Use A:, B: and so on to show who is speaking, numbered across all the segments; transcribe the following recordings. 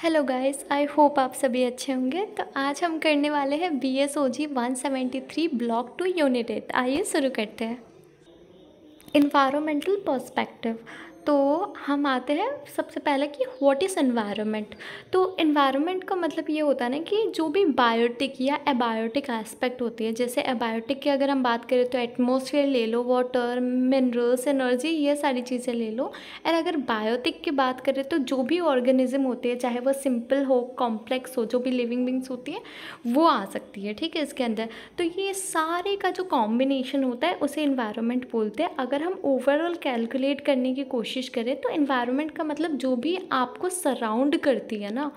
A: Hello guys I hope आप सभी अच्छे होंगे तो आज हम करने वाले हैं B S O G one seventy three block two unit eight आइए शुरू करते हैं इन्वायरमेंटल पर्सपेक्टिव तो हम आते हैं सबसे पहले कि व्हाट इज़ एनवायरनमेंट तो एनवायरनमेंट का मतलब ये होता है ना कि जो भी बायोटिक या एबायोटिक एस्पेक्ट होती है जैसे एबायोटिक की अगर हम बात करें तो एटमोसफेयर ले लो वाटर मिनरल्स एनर्जी ये सारी चीज़ें ले लो और अगर बायोटिक की बात करें तो जो भी ऑर्गेनिज्म होते हैं चाहे वह सिंपल हो कॉम्प्लेक्स हो जो भी लिविंग बिंग्स होती हैं वो आ सकती है ठीक है इसके अंदर तो ये सारे का जो कॉम्बिनेशन होता है उसे इन्वायरमेंट बोलते हैं अगर हम ओवरऑल कैलकुलेट करने की कोशिश कोशिश करें तो इन्वायरमेंट का मतलब जो भी आपको सराउंड करती है ना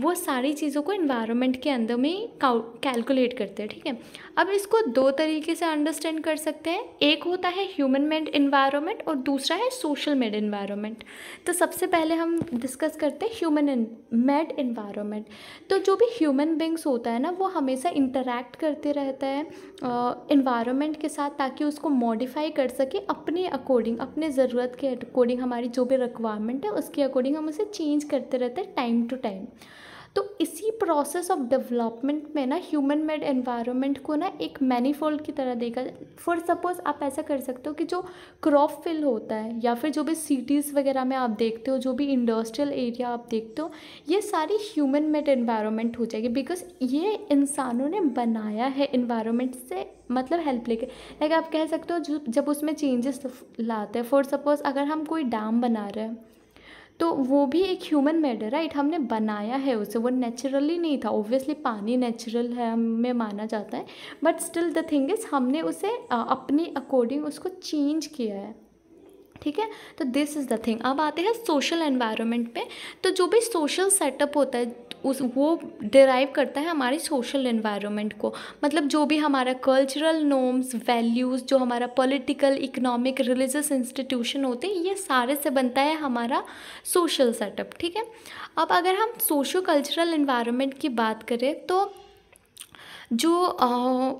A: वो सारी चीज़ों को इन्वायरमेंट के अंदर में कैलकुलेट करते हैं ठीक है अब इसको दो तरीके से अंडरस्टैंड कर सकते हैं एक होता है ह्यूमन मेड इन्वायरमेंट और दूसरा है सोशल मेड इन्वायरमेंट तो सबसे पहले हम डिस्कस करते हैं ह्यूमन मेड इन्वायरमेंट तो जो भी ह्यूमन बींग्स होता है ना वो हमेशा इंटरेक्ट करते रहता है इन्वायरमेंट के साथ ताकि उसको मॉडिफाई कर सके अपने अकॉर्डिंग अपने ज़रूरत के अकॉर्डिंग हमारी जो भी रिक्वायरमेंट है उसके अकॉर्डिंग हम उसे चेंज करते रहते हैं टाइम टू टाइम तो इसी प्रोसेस ऑफ डेवलपमेंट में ना ह्यूमन मेड एनवायरनमेंट को ना एक मैनीफोल्ड की तरह देखा फॉर सपोज आप ऐसा कर सकते हो कि जो क्रॉप फिल होता है या फिर जो भी सिटीज़ वगैरह में आप देखते हो जो भी इंडस्ट्रियल एरिया आप देखते हो ये सारी ह्यूमन मेड एनवायरनमेंट हो जाएगी बिकॉज ये इंसानों ने बनाया है इन्वायरमेंट से मतलब हेल्प लेके लाइक आप कह सकते हो जब उसमें चेंजेस लाते हैं फॉर सपोज़ अगर हम कोई डैम बना रहे हैं तो वो भी एक ह्यूमन मेड है राइट हमने बनाया है उसे वो नेचुरली नहीं था ऑब्वियसली पानी नेचुरल है हमें माना जाता है but still the thing is हमने उसे अपने अकॉर्डिंग उसको चेंज किया है ठीक है तो दिस इज़ द थिंग अब आते हैं सोशल एनवायरनमेंट पे तो जो भी सोशल सेटअप होता है उस वो डिराइव करता है हमारे सोशल इन्वायरमेंट को मतलब जो भी हमारा कल्चरल नॉर्म्स वैल्यूज़ जो हमारा पॉलिटिकल इकोनॉमिक रिलीजियस इंस्टीट्यूशन होते हैं ये सारे से बनता है हमारा सोशल सेटअप ठीक है अब अगर हम सोशो कल्चरल इन्वायरमेंट की बात करें तो जो आ,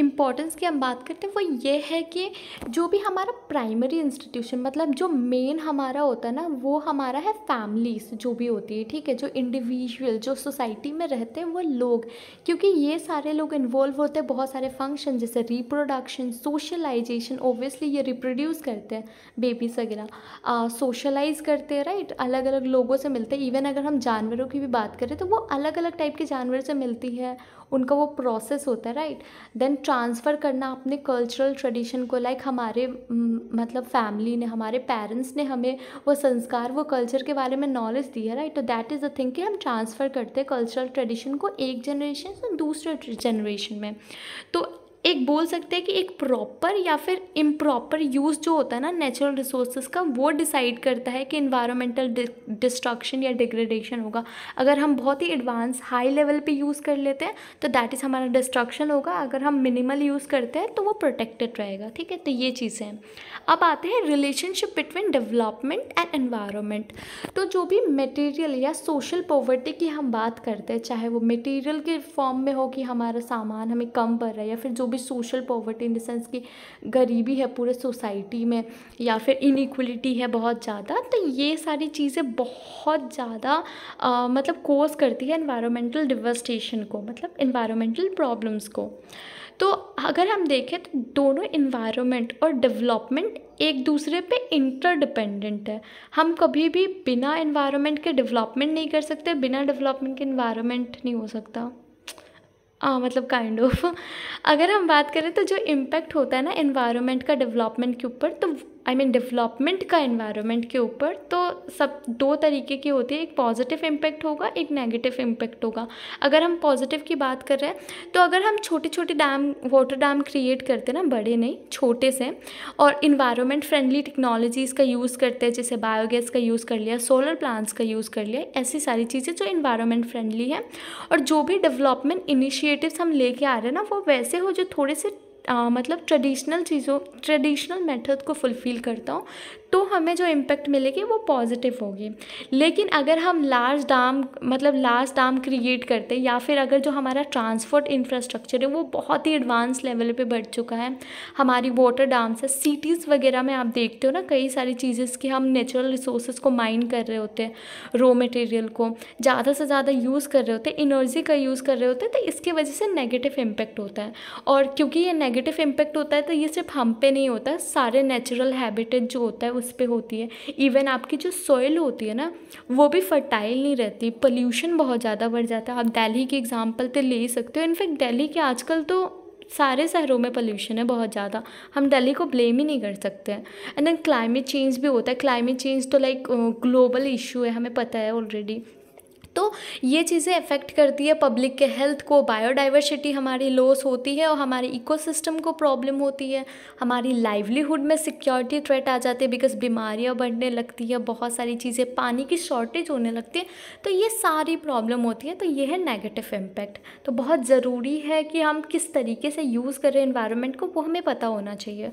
A: इम्पोर्टेंस की हम बात करते हैं वो ये है कि जो भी हमारा प्राइमरी इंस्टीट्यूशन मतलब जो मेन हमारा होता है ना वो हमारा है फैमिलीज जो भी होती है ठीक है जो इंडिविजुअल जो सोसाइटी में रहते हैं वो लोग क्योंकि ये सारे लोग इन्वॉल्व होते हैं बहुत सारे फंक्शन जैसे रिप्रोडक्शन सोशलाइजेशन ओबियसली ये रिप्रोड्यूस करते हैं बेबीज वगैरह सोशलाइज करते हैं राइट अलग अलग लोगों से मिलते हैं इवन अगर हम जानवरों की भी बात करें तो वो अलग अलग टाइप के जानवर से मिलती है उनका वो प्रोसेस होता है राइट देन ट्रांसफ़र करना अपने कल्चरल ट्रेडिशन को लाइक like हमारे मतलब फैमिली ने हमारे पेरेंट्स ने हमें वो संस्कार वो कल्चर के बारे में नॉलेज दी है राइट तो दैट इज़ अ थिंग कि हम ट्रांसफ़र करते हैं कल्चरल ट्रेडिशन को एक जनरेशन से दूसरे जनरेशन में तो एक बोल सकते हैं कि एक प्रॉपर या फिर इम्प्रॉपर यूज़ जो होता है ना नेचुरल रिसोर्सेज का वो डिसाइड करता है कि इन्वायरमेंटल डिस्ट्रक्शन या डिग्रेडेशन होगा अगर हम बहुत ही एडवांस हाई लेवल पे यूज़ कर लेते हैं तो दैट इज़ हमारा डिस्ट्रक्शन होगा अगर हम मिनिमल यूज़ करते हैं तो वो प्रोटेक्टेड रहेगा ठीक है तो ये चीज़ें हैं अब आते हैं relationship between development and environment तो जो भी मटेरियल या सोशल पॉवर्टी की हम बात करते हैं चाहे वो मटेरियल के फॉर्म में हो कि हमारा सामान हमें कम पड़ रहा है या फिर जो भी social poverty in the sense कि गरीबी है पूरे सोसाइटी में या फिर इनिक्वलिटी है बहुत ज़्यादा तो ये सारी चीज़ें बहुत ज़्यादा मतलब कोस करती है इन्वायरमेंटल डिवर्स्टेशन को मतलब इन्वायरमेंटल प्रॉब्लम्स को तो अगर हम देखें तो दोनों इन्वायरमेंट और डेवलपमेंट एक दूसरे पे इंटरडिपेंडेंट है हम कभी भी बिना इन्वायरमेंट के डेवलपमेंट नहीं कर सकते बिना डेवलपमेंट के इन्वायरमेंट नहीं हो सकता आ, मतलब काइंड kind ऑफ of. अगर हम बात करें तो जो इम्पैक्ट होता है ना इन्वायरमेंट का डेवलपमेंट के ऊपर तो आई मीन डेवलपमेंट का इन्वायरमेंट के ऊपर तो सब दो तरीके की होती है एक पॉजिटिव इम्पैक्ट होगा एक नेगेटिव इम्पैक्ट होगा अगर हम पॉजिटिव की बात कर रहे हैं तो अगर हम छोटे छोटे डैम वाटर डैम क्रिएट करते हैं ना बड़े नहीं छोटे से और इन्वायरमेंट फ्रेंडली टेक्नोलॉजीज़ का यूज़ करते हैं जैसे बायोगैस का यूज़ कर लिया सोलर प्लांट्स का यूज़ कर लिया ऐसी सारी चीज़ें जो इन्वायरमेंट फ्रेंडली है और जो भी डेवलपमेंट इनिशिएटिव्स हम लेके आ रहे हैं ना वो वैसे हो जो थोड़े से आ, मतलब ट्रेडिशनल चीज़ों ट्रेडिशनल मेथड को फुलफ़िल करता हूँ तो हमें जो इम्पैक्ट मिलेगी वो पॉजिटिव होगी लेकिन अगर हम लार्ज डाम मतलब लार्ज डाम क्रिएट करते या फिर अगर जो हमारा ट्रांसपोर्ट इंफ्रास्ट्रक्चर है वो बहुत ही एडवांस लेवल पे बढ़ चुका है हमारी वाटर डाम्स है सिटीज़ वगैरह में आप देखते हो ना कई सारी चीज़ें कि हम नेचुरल रिसोर्स को माइन कर रहे होते हैं रॉ मटेरियल को ज़्यादा से ज़्यादा यूज़ कर रहे होते हैं इनर्जी का यूज़ कर रहे होते तो इसकी वजह से नेगेटिव इम्पेक्ट होता है और क्योंकि ये नेगेटिव इम्पैक्ट होता है तो ये सिर्फ हम पे नहीं होता सारे नेचुरल हैबिटेट जो होता है उस पर होती है इवन आपकी जो सॉइल होती है ना वो भी फर्टाइल नहीं रहती पोल्यूशन बहुत ज़्यादा बढ़ जाता है आप दिल्ली की एग्जाम्पल तो ले ही सकते हो इनफैक्ट दिल्ली के आजकल तो सारे शहरों में पोल्यूशन है बहुत ज़्यादा हम दिल्ली को ब्लेम ही नहीं कर सकते हैं एंड देन क्लाइमेट चेंज भी होता है क्लाइमेट चेंज तो लाइक ग्लोबल इशू है हमें पता है ऑलरेडी तो ये चीज़ें अफेक्ट करती है पब्लिक के हेल्थ को बायोडाइवर्सिटी हमारी लॉस होती है और हमारे इकोसिस्टम को प्रॉब्लम होती है हमारी लाइवलीहुड में सिक्योरिटी थ्रेट आ जाती है बिकॉज बीमारियाँ बढ़ने लगती है बहुत सारी चीज़ें पानी की शॉर्टेज होने लगती है तो ये सारी प्रॉब्लम होती है तो ये है नेगेटिव इम्पैक्ट तो बहुत ज़रूरी है कि हम किस तरीके से यूज़ कर रहे हैं इन्वायरमेंट को वो हमें पता होना चाहिए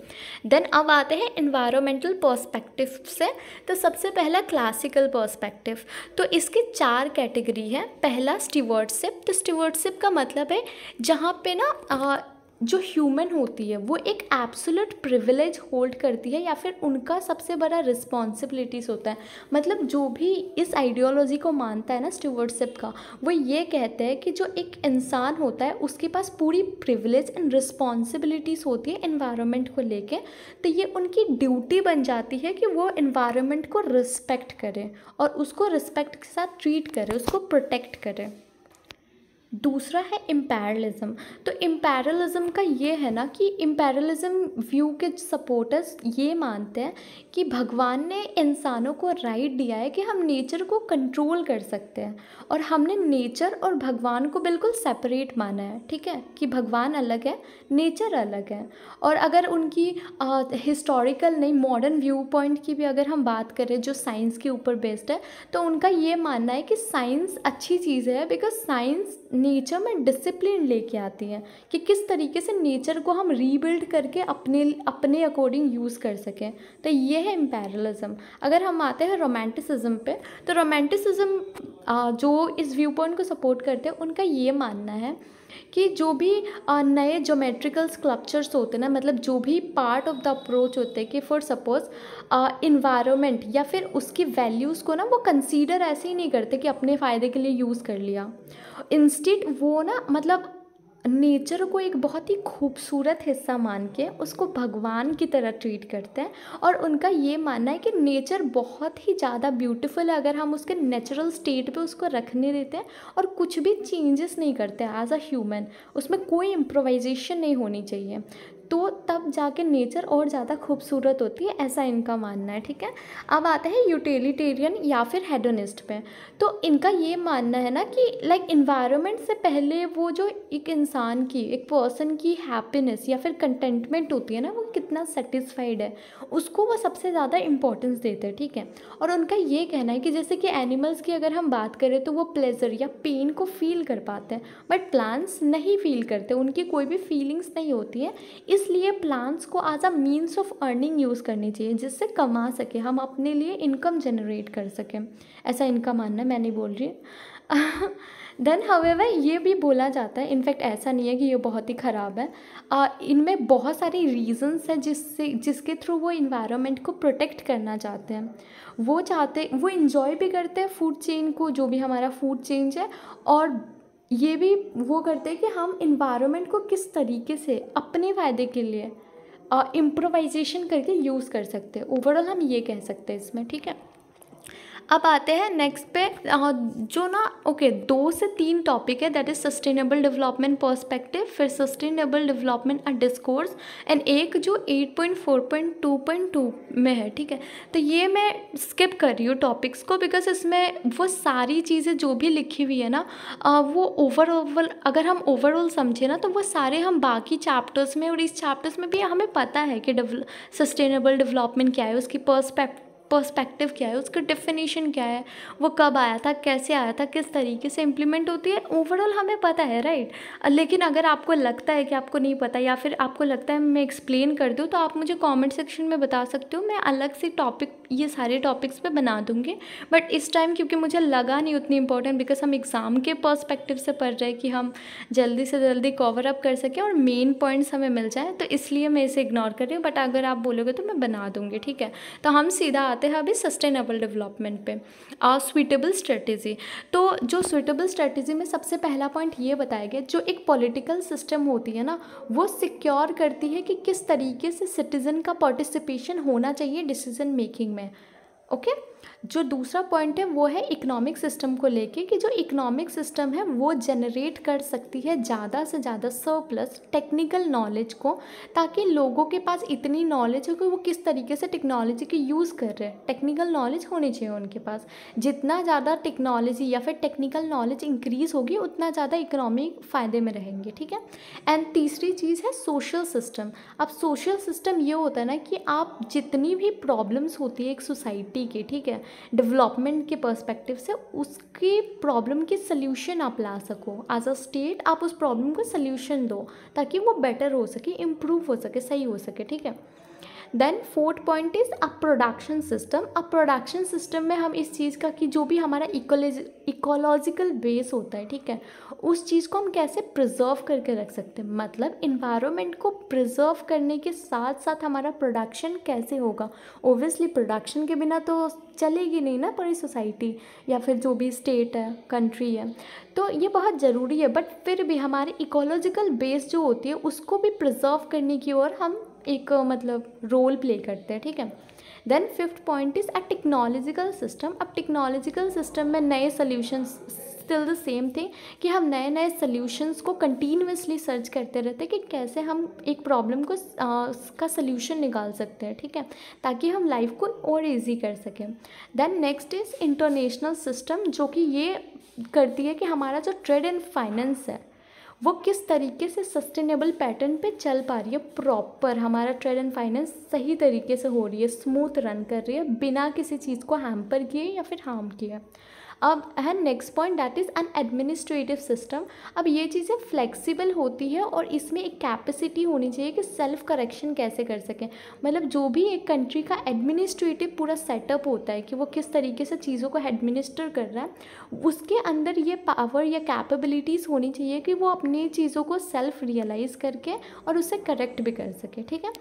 A: देन अब आते हैं इन्वायरमेंटल पर्सपेक्टिव से तो सबसे पहला क्लासिकल पर्सपेक्टिव तो इसके चार कैट कैटेगरी है पहला स्टीवर्डशिप तो स्टीवर्डशिप का मतलब है जहाँ पे ना जो ह्यूमन होती है वो एक एब्सोलट प्रिविलेज होल्ड करती है या फिर उनका सबसे बड़ा रिस्पॉन्सिबिलिटीज़ होता है मतलब जो भी इस आइडियोलॉजी को मानता है ना स्टूवर्डशिप का वो ये कहते हैं कि जो एक इंसान होता है उसके पास पूरी प्रिविलेज एंड रिस्पॉन्सिबिलिटीज़ होती है इन्वायरमेंट को लेके तो ये उनकी ड्यूटी बन जाती है कि वो इन्वायरमेंट को रिस्पेक्ट करें और उसको रिस्पेक्ट के साथ ट्रीट करें उसको प्रोटेक्ट करें दूसरा है एम्पेरलिज़म तो एम्पेरलिज़म का ये है ना कि एम्पेरलिज़म व्यू के सपोर्टर्स ये मानते हैं कि भगवान ने इंसानों को राइट दिया है कि हम नेचर को कंट्रोल कर सकते हैं और हमने नेचर और भगवान को बिल्कुल सेपरेट माना है ठीक है कि भगवान अलग है नेचर अलग है और अगर उनकी हिस्टोरिकल नहीं मॉडर्न व्यू पॉइंट की भी अगर हम बात करें जो साइंस के ऊपर बेस्ड है तो उनका ये मानना है कि साइंस अच्छी चीज़ है बिकॉज साइंस नेचर में डिसिप्लिन लेके आती हैं कि किस तरीके से नेचर को हम रीबिल्ड करके अपने अपने अकॉर्डिंग यूज़ कर सकें तो ये है इम्पेरलिज़म अगर हम आते हैं रोमांटिसिज्म पे तो रोमांटिसिज्म जो इस व्यू पॉइंट को सपोर्ट करते हैं उनका ये मानना है कि जो भी नए जोमेट्रिकल स्कल्पचर्स होते हैं ना मतलब जो भी पार्ट ऑफ द अप्रोच होते हैं कि फॉर सपोज इन्वायरमेंट या फिर उसकी वैल्यूज़ को ना वो कंसीडर ऐसे ही नहीं करते कि अपने फ़ायदे के लिए यूज़ कर लिया इंस्टिट वो ना मतलब नेचर को एक बहुत ही खूबसूरत हिस्सा मान के उसको भगवान की तरह ट्रीट करते हैं और उनका ये मानना है कि नेचर बहुत ही ज़्यादा ब्यूटीफुल है अगर हम उसके नेचुरल स्टेट पे उसको रखने देते हैं और कुछ भी चेंजेस नहीं करते एज अ ह्यूमन उसमें कोई इम्प्रोवाइजेशन नहीं होनी चाहिए तो तब जाके नेचर और ज़्यादा खूबसूरत होती है ऐसा इनका मानना है ठीक है अब आते हैं यूटिलिटेरियन या फिर हेडोनिस्ट पे तो इनका ये मानना है ना कि लाइक इन्वायरमेंट से पहले वो जो एक इंसान की एक पर्सन की हैप्पीनेस या फिर कंटेंटमेंट होती है ना वो कितना सेटिस्फाइड है उसको वो सबसे ज़्यादा इंपॉर्टेंस देते हैं ठीक है और उनका ये कहना है कि जैसे कि एनिमल्स की अगर हम बात करें तो वो प्लेजर या पेन को फील कर पाते हैं बट प्लांट्स नहीं फील करते उनकी कोई भी फीलिंग्स नहीं होती है इसलिए प्लांट्स को as a means of earning use करनी चाहिए जिससे कमा सके हम अपने लिए इनकम जनरेट कर सकें ऐसा इनका मानना मैं नहीं बोल रही देन हवेवर ये भी बोला जाता है इनफैक्ट ऐसा नहीं है कि ये बहुत ही ख़राब है uh, इनमें बहुत सारी रीजंस हैं जिससे जिसके थ्रू वो इन्वायरमेंट को प्रोटेक्ट करना चाहते हैं वो चाहते वो इन्जॉय भी करते हैं फूड चेन को जो भी हमारा फूड चेंज है और ये भी वो करते हैं कि हम इन्वायरमेंट को किस तरीके से अपने फ़ायदे के लिए इम्प्रोवाइजेशन करके यूज़ कर सकते हैं ओवरऑल हम ये कह सकते हैं इसमें ठीक है अब आते हैं नेक्स्ट पे जो ना ओके okay, दो से तीन टॉपिक है that is sustainable development perspective फिर sustainable development and discourse and एक जो at point four point two point two में है ठीक है तो ये मैं स्किप कर रही हूँ टॉपिक्स को बिकॉज इसमें वो सारी चीज़ें जो भी लिखी हुई है ना वो ओवरऑल अगर हम ओवरऑल समझें ना तो वो सारे हम बाकी चैप्टर्स में और इस चैप्टर्स में भी हमें पता है कि सस्टेनेबल डेवलपमेंट क्या है उसकी पर्सपेक्ट पर्सपेक्टिव क्या है उसका डेफिनेशन क्या है वो कब आया था कैसे आया था किस तरीके से इम्प्लीमेंट होती है ओवरऑल हमें पता है राइट लेकिन अगर आपको लगता है कि आपको नहीं पता या फिर आपको लगता है मैं एक्सप्लेन कर दूँ तो आप मुझे कॉमेंट सेक्शन में बता सकते हो मैं अलग से टॉपिक ये सारे टॉपिक्स पर बना दूँगी बट इस टाइम क्योंकि मुझे लगा नहीं उतनी इंपॉर्टेंट बिकॉज हम एग्ज़ाम के पर्सपेक्टिव से पढ़ रहे हैं कि हम जल्दी से जल्दी कवर अप कर सकें और मेन पॉइंट्स हमें मिल जाए तो इसलिए मैं इसे इग्नोर कर रही हूँ बट अगर आप बोलोगे तो मैं बना दूँगी ठीक है तो हम सीधा आते आते हैं अभी सस्टेनेबल डेवलपमेंट पे और स्ट्रेटेजी तो जो स्वीटेबल स्ट्रेटेजी में सबसे पहला पॉइंट ये बताया गया जो एक पॉलिटिकल सिस्टम होती है ना वो सिक्योर करती है कि किस तरीके से सिटीज़न का पार्टिसिपेशन होना चाहिए डिसीजन मेकिंग में ओके okay? जो दूसरा पॉइंट है वो है इकोनॉमिक सिस्टम को लेके कि जो इकोनॉमिक सिस्टम है वो जनरेट कर सकती है ज़्यादा से ज़्यादा सरप्लस टेक्निकल नॉलेज को ताकि लोगों के पास इतनी नॉलेज हो कि वो किस तरीके से टेक्नोलॉजी की यूज़ कर रहे हैं टेक्निकल नॉलेज होनी चाहिए उनके पास जितना ज़्यादा टेक्नोलॉजी या फिर टेक्निकल नॉलेज इंक्रीज़ होगी उतना ज़्यादा इकोनॉमिक फ़ायदे में रहेंगे ठीक है एंड तीसरी चीज़ है सोशल सिस्टम अब सोशल सिस्टम ये होता है ना कि आप जितनी भी प्रॉब्लम्स होती है एक सोसाइटी की ठीक है डेवलपमेंट के पर्सपेक्टिव से उसके प्रॉब्लम की सल्यूशन आप ला सको एज अ स्टेट आप उस प्रॉब्लम को सल्यूशन दो ताकि वो बेटर हो सके इम्प्रूव हो सके सही हो सके ठीक है then fourth point is a production system अब प्रोडक्शन सिस्टम में हम इस चीज़ का कि जो भी हमारा इकोलॉज इकोलॉजिकल बेस होता है ठीक है उस चीज़ को हम कैसे प्रिजर्व करके रख सकते हैं मतलब इन्वायरमेंट को प्रिजर्व करने के साथ साथ हमारा प्रोडक्शन कैसे होगा ओबियसली प्रोडक्शन के बिना तो चलेगी नहीं ना पूरी सोसाइटी या फिर जो भी स्टेट है कंट्री है तो ये बहुत ज़रूरी है बट फिर भी हमारे इकोलॉजिकल बेस जो होती है उसको भी प्रिजर्व करने की ओर हम एक मतलब रोल प्ले करते हैं ठीक है then fifth point is a technological system अब टेक्नोलॉजिकल सिस्टम में नए solution still the same thing कि हम नए नए सोल्यूशंस को कंटिन्यूसली सर्च करते रहते हैं कि कैसे हम एक प्रॉब्लम को उसका सोल्यूशन निकाल सकते हैं ठीक है ताकि हम लाइफ को और इजी कर सकें then next is international system जो कि ये करती है कि हमारा जो ट्रेड एंड फाइनेंस है वो किस तरीके से सस्टेनेबल पैटर्न पे चल पा रही है प्रॉपर हमारा ट्रेड एंड फाइनेंस सही तरीके से हो रही है स्मूथ रन कर रही है बिना किसी चीज़ को हैम्पर किए या फिर हार्म किए अब है next point that is an administrative system अब ये चीज़ें फ्लेक्सिबल होती है और इसमें एक कैपेसिटी होनी चाहिए कि सेल्फ करेक्शन कैसे कर सकें मतलब जो भी एक कंट्री का एडमिनिस्ट्रेटिव पूरा सेटअप होता है कि वो किस तरीके से चीज़ों को एडमिनिस्टर कर रहा है उसके अंदर ये पावर या कैपेबिलिटीज़ होनी चाहिए कि वो अपनी चीज़ों को सेल्फ रियलाइज़ करके और उसे करेक्ट भी कर सके ठीक है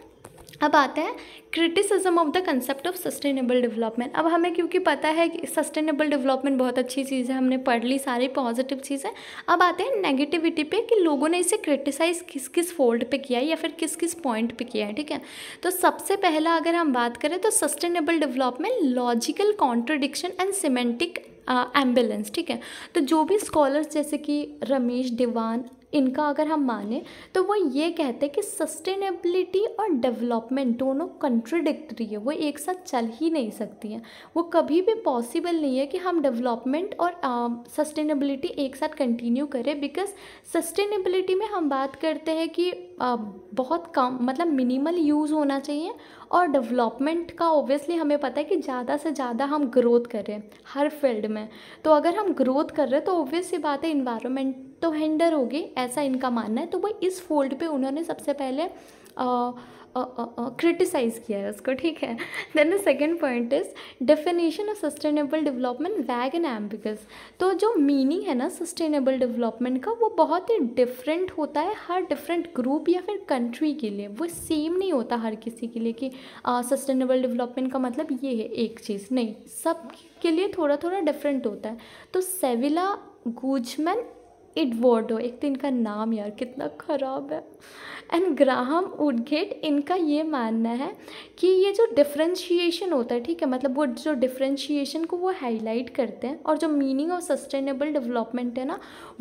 A: अब आता है criticism of the concept of sustainable development अब हमें क्योंकि पता है कि सस्टेनेबल डेवलपमेंट बहुत अच्छी चीज़ है हमने पढ़ ली सारी पॉजिटिव चीज़ें अब आते हैं नेगेटिविटी पे कि लोगों ने इसे क्रिटिसाइज़ किस किस फोल्ड पे किया है या फिर किस किस पॉइंट पे किया है ठीक है तो सबसे पहला अगर हम बात करें तो sustainable development logical contradiction and semantic ambulance ठीक है तो जो भी स्कॉलर्स जैसे कि रमेश दीवान इनका अगर हम माने तो वो ये कहते हैं कि सस्टेनेबिलिटी और डेवलपमेंट दोनों कंट्रडिक्टरी है वो एक साथ चल ही नहीं सकती हैं वो कभी भी पॉसिबल नहीं है कि हम डेवलपमेंट और सस्टेनेबिलिटी uh, एक साथ कंटिन्यू करें बिकॉज सस्टेनेबिलिटी में हम बात करते हैं कि uh, बहुत कम मतलब मिनिमल यूज़ होना चाहिए और डेवलपमेंट का ओबियसली हमें पता है कि ज़्यादा से ज़्यादा हम ग्रोथ करें हर फील्ड में तो अगर हम ग्रोथ कर रहे हैं तो ओबियस ये बात है इन्वायरमेंट तो हैंडर हो ऐसा इनका मानना है तो वो इस फोल्ड पे उन्होंने सबसे पहले क्रिटिसाइज किया है उसको ठीक है then the second point is definition of sustainable development vague and ambiguous तो जो मीनिंग है ना सस्टेनेबल डेवलपमेंट का वो बहुत ही डिफरेंट होता है हर डिफरेंट ग्रुप या फिर कंट्री के लिए वो सेम नहीं होता हर किसी के लिए कि सस्टेनेबल डेवलपमेंट का मतलब ये है एक चीज़ नहीं सब के लिए थोड़ा थोड़ा डिफरेंट होता है तो सेविला गुजमैन इडवर्डो एक तो इनका नाम यार कितना ख़राब है एंड ग्राहम उडगेट इनका ये मानना है कि ये जो डिफ्रेंशिएशन होता है ठीक है मतलब वो जो डिफ्रेंशिएशन को वो हाईलाइट करते हैं और जो मीनिंग ऑफ सस्टेनेबल डेवलपमेंट है ना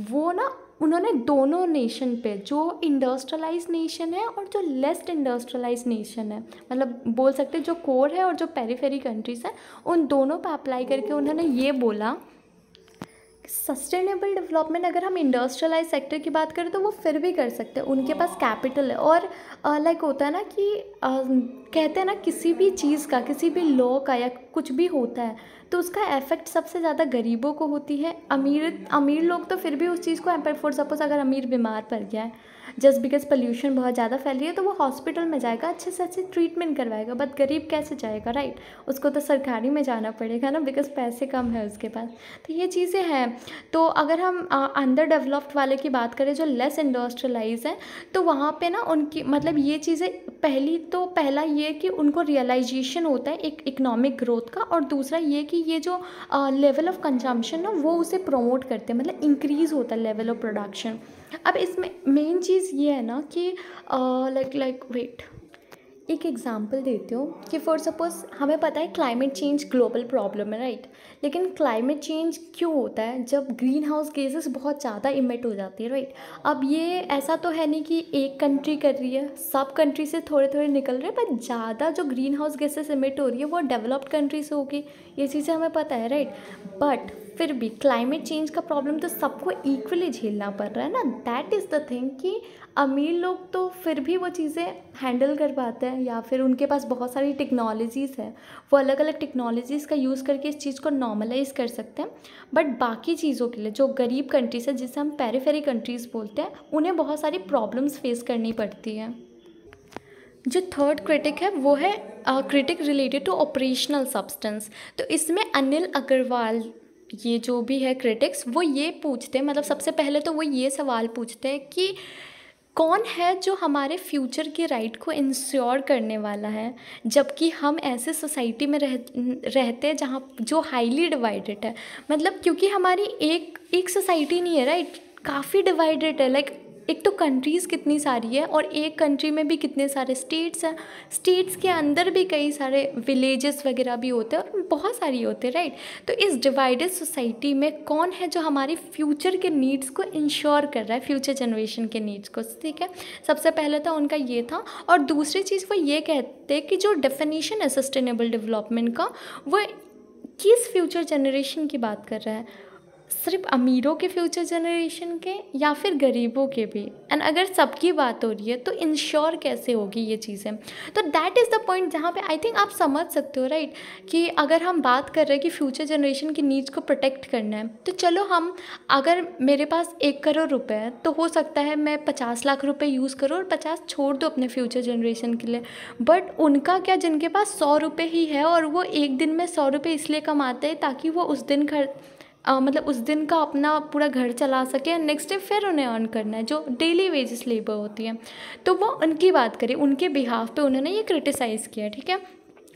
A: वो ना उन्होंने दोनों नेशन पे जो इंडस्ट्रलाइज नेशन है और जो लेस्ट इंडस्ट्रलाइज नेशन है मतलब बोल सकते जो कोर है और जो पेरीफेरी कंट्रीज़ हैं उन दोनों पे अप्लाई करके उन्होंने ये बोला सस्टेनेबल डेवलपमेंट अगर हम इंडस्ट्रियलाइज सेक्टर की बात करें तो वो फिर भी कर सकते हैं उनके पास कैपिटल है और लाइक होता है ना कि आ, कहते हैं ना किसी भी चीज़ का किसी भी लॉ का या कुछ भी होता है तो उसका इफ़ेक्ट सबसे ज़्यादा गरीबों को होती है अमीर अमीर लोग तो फिर भी उस चीज़ को एम्पेयर फॉर सपोज़ अगर अमीर बीमार पड़ गया है जस्ट बिकॉज पोल्यूशन बहुत ज़्यादा फैल रही है तो वो हॉस्पिटल में जाएगा अच्छे से अच्छे ट्रीटमेंट करवाएगा बट गरीब कैसे जाएगा राइट उसको तो सरकारी में जाना पड़ेगा ना बिकॉज पैसे कम है उसके पास तो ये चीज़ें हैं तो अगर हम अंडर डेवलप्ड वाले की बात करें जो लेस इंडस्ट्रियलाइज है तो वहाँ पर ना उनकी मतलब ये चीज़ें पहली तो पहला ये कि उनको रियलाइजेशन होता है एक इकनॉमिक ग्रोथ का और दूसरा ये कि ये जो लेवल ऑफ़ कंजम्पशन ना वो उसे प्रमोट करते हैं मतलब इंक्रीज़ होता है लेवल ऑफ प्रोडक्शन अब इसमें मेन चीज़ ये है ना कि लाइक लाइक वेट एक एग्ज़ाम्पल देती हूँ कि फॉर सपोज़ हमें पता है क्लाइमेट चेंज ग्लोबल प्रॉब्लम है राइट लेकिन क्लाइमेट चेंज क्यों होता है जब ग्रीन हाउस गैसेस बहुत ज़्यादा इमिट हो जाती है राइट अब ये ऐसा तो है नहीं कि एक कंट्री कर रही है सब कंट्री से थोड़े थोड़े निकल रहे हैं बट ज़्यादा जो ग्रीन हाउस गैसेस इमिट हो रही है वो डेवलप्ड कंट्री से होगी ये चीज़ें हमें पता है राइट बट फिर भी क्लाइमेट चेंज का प्रॉब्लम तो सबको इक्वली झेलना पड़ रहा है ना दैट इज़ द थिंग कि अमीर लोग तो फिर भी वो चीज़ें हैंडल कर पाते हैं या फिर उनके पास बहुत सारी टेक्नोलॉजीज़ है वो अलग अलग टेक्नोलॉजीज़ का यूज़ करके इस चीज़ को नॉर्मलाइज कर सकते हैं बट बाकी चीज़ों के लिए जो गरीब कंट्रीज़ है जिसे हम पेरीफेरी कंट्रीज़ बोलते हैं उन्हें बहुत सारी प्रॉब्लम्स फेस करनी पड़ती हैं जो थर्ड क्रिटिक है वो है critic related to operational substance तो इसमें अनिल अग्रवाल ये जो भी है क्रिटिक्स वो ये पूछते हैं मतलब सबसे पहले तो वो ये सवाल पूछते हैं कि कौन है जो हमारे फ्यूचर के राइट को इंश्योर करने वाला है जबकि हम ऐसे सोसाइटी में रह रहते हैं जहाँ जो हाईली डिवाइडेड है मतलब क्योंकि हमारी एक एक सोसाइटी नहीं है राइट काफ़ी डिवाइडेड है लाइक एक तो कंट्रीज़ कितनी सारी है और एक कंट्री में भी कितने सारे स्टेट्स हैं स्टेट्स के अंदर भी कई सारे विलेजेस वगैरह भी होते हैं और बहुत सारी होते हैं राइट तो इस डिवाइडेड सोसाइटी में कौन है जो हमारे फ्यूचर के नीड्स को इंश्योर कर रहा है फ्यूचर जनरेशन के नीड्स को ठीक है सबसे पहले तो उनका ये था और दूसरी चीज़ वो ये कहते कि जो डेफिनेशन है सस्टेनेबल डेवलपमेंट का वो किस फ्यूचर जनरेशन की बात कर रहा है सिर्फ अमीरों के फ्यूचर जनरेशन के या फिर गरीबों के भी एंड अगर सबकी बात हो रही है तो इंश्योर कैसे होगी ये चीज़ें तो दैट इज़ द पॉइंट जहाँ पे आई थिंक आप समझ सकते हो राइट right? कि अगर हम बात कर रहे हैं कि फ्यूचर जनरेशन की नीड्स को प्रोटेक्ट करना है तो चलो हम अगर मेरे पास एक करोड़ रुपए है तो हो सकता है मैं पचास लाख रुपये यूज़ करूँ और पचास छोड़ दो अपने फ्यूचर जनरेशन के लिए बट उनका क्या जिनके पास सौ रुपये ही है और वो एक दिन में सौ रुपये इसलिए कमाते हैं ताकि वो उस दिन खर्च आ, मतलब उस दिन का अपना पूरा घर चला सके नेक्स्ट डे फिर उन्हें अर्न करना है जो डेली वेजेस लेबर होती है तो वो उनकी बात करें उनके बिहाफ पे उन्होंने ये क्रिटिसाइज़ किया ठीक है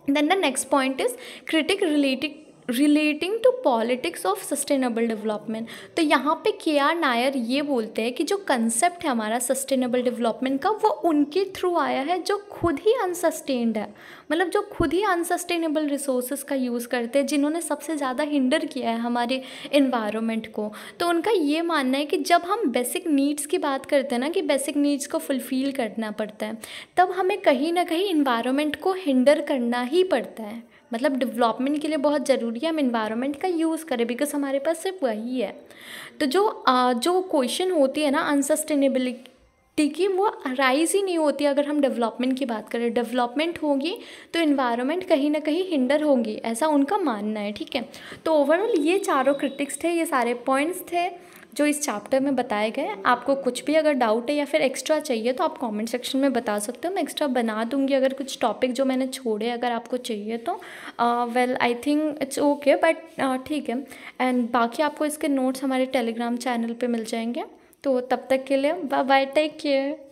A: then the next point is critic related relating to politics of sustainable development तो यहाँ पे के आर नायर ये बोलते हैं कि जो कंसेप्ट है हमारा सस्टेनेबल डेवलपमेंट का वो उनके थ्रू आया है जो खुद ही अनसस्टेन्ड है मतलब जो खुद ही अनसस्टेनेबल रिसोर्स का यूज़ करते हैं जिन्होंने सबसे ज़्यादा हिंडर किया है हमारे इन्वायरमेंट को तो उनका ये मानना है कि जब हम बेसिक नीड्स की बात करते हैं ना कि बेसिक नीड्स को फुलफ़िल करना पड़ता है तब हमें कहीं ना कहीं इन्वायरमेंट को हिंडर करना ही पड़ता है मतलब डेवलपमेंट के लिए बहुत ज़रूरी है हम इन्वायरमेंट का यूज़ करें बिकॉज हमारे पास सिर्फ वही है तो जो आ, जो क्वेश्चन होती है ना अनसस्टेनेबिलिटी ठीक है वो राइज ही नहीं होती अगर हम डेवलपमेंट की बात करें डेवलपमेंट होगी तो इन्वायरमेंट कहीं ना कहीं हिंडर होगी ऐसा उनका मानना है ठीक है तो ओवरऑल ये चारों क्रिटिक्स थे ये सारे पॉइंट्स थे जो इस चैप्टर में बताए गए आपको कुछ भी अगर डाउट है या फिर एक्स्ट्रा चाहिए तो आप कमेंट सेक्शन में बता सकते हो मैं एक्स्ट्रा बना दूंगी अगर कुछ टॉपिक जो मैंने छोड़े अगर आपको चाहिए तो well I think it's okay but ठीक है एंड बाकी आपको इसके नोट्स हमारे टेलीग्राम चैनल पर मिल जाएंगे तो तब तक के लिए बाय बाय टेक केयर